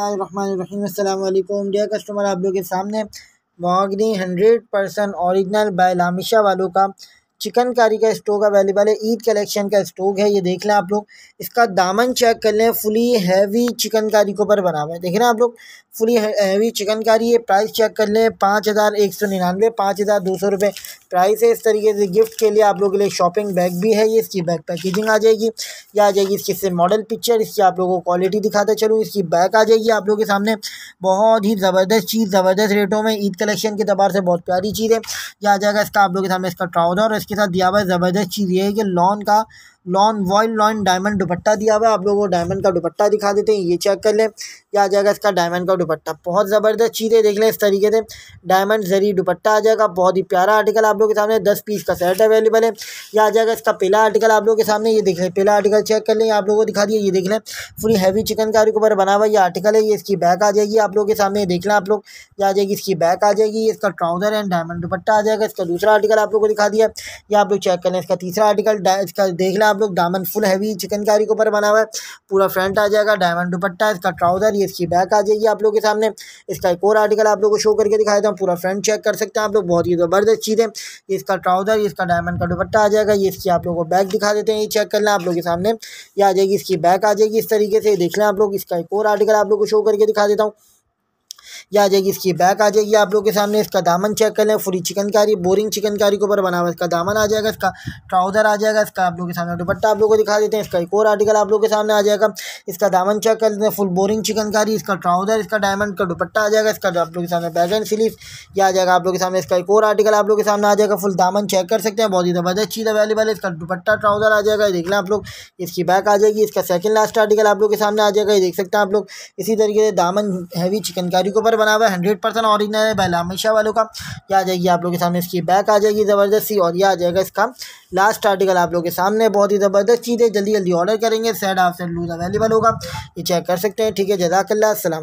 रहीम dear customer आप लोग के सामने मोगनी हंड्रेड परसेंट औरिजिनल बायलामिशा वालों का चिकनकारी का स्टॉक अवेलेबल है ईद कलेक्शन का स्टॉक है ये देख लें आप लोग इसका दामन चेक कर लें फुली हैवी चिकनकारी के ऊपर बना हुआ है देख रहे हैं आप लोग फुली हैवी चिकनकारी है प्राइस चेक कर लें पाँच हज़ार एक सौ निन्यानवे पाँच हज़ार दो सौ रुपये प्राइस है इस तरीके से गिफ्ट के लिए आप लोगों के लिए शॉपिंग बैग भी है ये इसकी बैग पैकेजिंग आ जाएगी या आ जाएगी इसकी से मॉडल पिक्चर इसकी आप लोगों को क्वालिटी दिखाता चलूँ इसकी बैग आ जाएगी आप लोगों के सामने बहुत ही ज़बरदस्त चीज़ ज़बरदस्त रेटों में ईद कलेक्शन के तबार से बहुत प्यारी चीज़ है यह आ जाएगा इसका आप लोगों के सामने इसका ट्राउज़र और इसके साथ दिया हुआ ज़बरदस्त चीज़ ये है कि लॉन का लॉन वॉइन लॉइन डायमंड दुपट्टा दिया हुआ है आप लोगों को डायमंड का दुपट्टा दिखा देते हैं ये चेक कर लें या आ जाएगा इसका डायमंड का दुपट्टा बहुत ज़बरदस्त चीज़ें देख लें इस तरीके से डायमंड जरी दुपट्टा आ जाएगा बहुत ही प्यारा आर्टिकल आप लोगों के सामने दस पीस का सेट अवेलेबल है यह आ जाएगा इसका पहला आर्टिकल आप लोगों के सामने ये देख लें पहला आर्टिकल चेक कर लें आप लोगों को दिखा दिए ये देख लें पूरी हैवी चिकन के ऊपर बना हुआ ये आर्टिकल है ये इसकी बैक आ जाएगी आप लोगों के सामने देख लें आप लोग ये आ जाएगी इसकी बैक आ जाएगी इसका ट्राउज़र एंड डायमंड दुपट्टा आ जाएगा इसका दूसरा आर्टिकल आप लोग को दिखा दिया या आप लोग चेक कर लें इसका तीसरा आर्टिकल इसका देख लें आप आप लोग डायमंड फुल हैवी चिकनकारी के ऊपर बना हुआ है पूरा फ्रंट आ जाएगा डायमंड दुपट्टा इसका ट्राउज़र ये इसकी बैक आ जाएगी आप लोग के सामने इसका एक और आर्टिकल आप लोग को शो करके दिखाया था पूरा फ्रंट चेक कर सकते हैं आप लोग बहुत ही ज़बरदस्त चीज़ है ये इसका ट्राउज़र इसका डायमंड का दुपट्टा आ जाएगा ये इसकी आप लोग को बैक दिखा देते हैं ये चेक करना आप लोग के सामने ये आ जाएगी इसकी बैक आ जाएगी इस तरीके से देख लें आप लोग इसका एक और आर्टिकल आप लोग को शो करके दिखा देता हूँ यह आ जाएगी इसकी बैक आ जाएगी आप लोग के सामने इसका दामन चेक कर लें पूरी चिकनकारी बोरिंग चिकनकारी के ऊपर बना हुआ इसका दामन आ जाएगा इसका ट्राउज़र आ जाएगा इसका आप लोग के सामने दुपट्टा आप लोग को दिखा देते हैं इसका एक और आर्टिकल आप लोग के सामने आ जाएगा इसका दामन चेक कर लेते हैं फुल बोरिंग चिकनकारी इसका ट्राउज़र इसका डायमंड का दुपट्टा आ जाएगा इसका आप लोग के सामने बैगन एंड यह आ जाएगा आप लोग के सामने इसका एक और आर्टिकल आप लोग के सामने आ जाएगा फुल दामन चेक कर सकते हैं बहुत ही ज़बरदस्त चीज़ अवेलेबल है इसका दुपट्टा ट्राउज़र आ जाएगा देख लें आप लोग इसकी बैक आ जाएगी इसका सेकंड लास्ट आर्टिकल आप लोग के सामने आ जाएगा ये देख सकते हैं आप लोग इसी तरीके से दामन हैवी चिकनकारी को पर बना हुआ है हंड्रेड परसेंट ऑरिजिनल है पहला हमेशा वालों का यह आ जाएगी आप लोग के सामने इसकी बैक आ जाएगी ज़बरदस्ती और यह आ जाएगा इसका लास्ट आर्टिकल आप लोग के सामने बहुत ही ज़बरदस्त चीज़ है जल्दी जल्दी ऑर्डर करेंगे set of set loose available होगा ये चेक कर सकते हैं ठीक है जजाकल्ला